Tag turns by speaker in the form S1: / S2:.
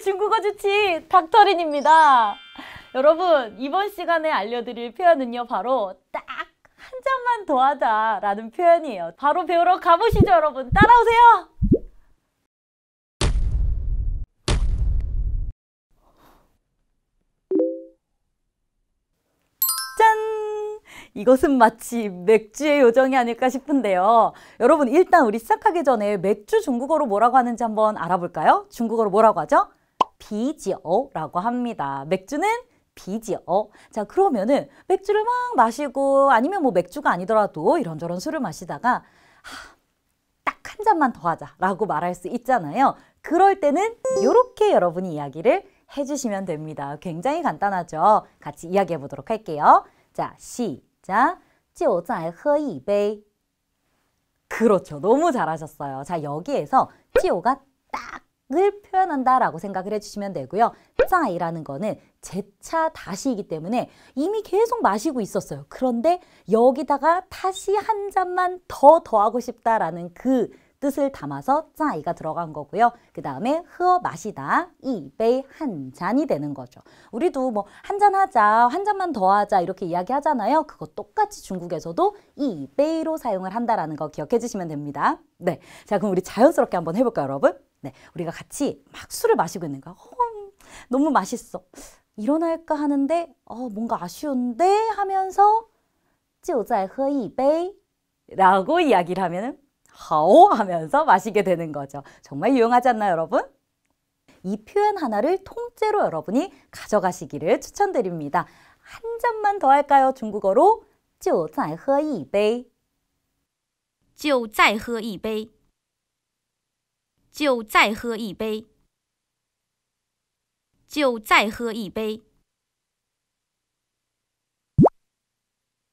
S1: 중국어 좋치 닥터린입니다. 여러분 이번 시간에 알려드릴 표현은요 바로 딱 한 잔만 더 하자 라는 표현이에요. 바로 배우러 가보시죠 여러분 따라오세요. 짠! 이것은 마치 맥주의 요정이 아닐까 싶은데요. 여러분 일단 우리 시작하기 전에 맥주 중국어로 뭐라고 하는지 한번 알아볼까요? 중국어로 뭐라고 하죠? 비지어라고 합니다. 맥주는 비지어. 자, 그러면은 맥주를 막 마시고 아니면 뭐 맥주가 아니더라도 이런저런 술을 마시다가 딱 한 잔만 더 하자라고 말할 수 있잖아요. 그럴 때는 이렇게 여러분이 이야기를 해주시면 됩니다. 굉장히 간단하죠. 같이 이야기해 보도록 할게요. 자, 시작. 就再喝一杯. 그렇죠. 너무 잘하셨어요. 자, 여기에서 오가딱 을 표현한다라고 생각을 해주시면 되고요. 짜이라는 거는 재차 다시이기 때문에 이미 계속 마시고 있었어요. 그런데 여기다가 다시 한 잔만 더 더하고 싶다라는 그 뜻을 담아서 짜이가 들어간 거고요. 그 다음에 허 마시다 이베한 잔이 되는 거죠. 우리도 뭐 한 잔 하자 한 잔만 더 하자 이렇게 이야기하잖아요. 그거 똑같이 중국에서도 이베로 사용을 한다라는 거 기억해 주시면 됩니다. 네, 자 그럼 우리 자연스럽게 한번 해볼까요 여러분? 네, 우리가 같이 막 술을 마시고 있는 거야. 어, 너무 맛있어. 일어날까 하는데 어, 뭔가 아쉬운데 하면서 就再喝一杯라고 이야기를 하면은 하오 하면서 마시게 되는 거죠. 정말 유용하지 않나요, 여러분? 이 표현 하나를 통째로 여러분이 가져가시기를 추천드립니다. 한 잔만 더 할까요? 중국어로 就再喝一杯.就再喝一杯.就再喝一杯，就再喝一杯。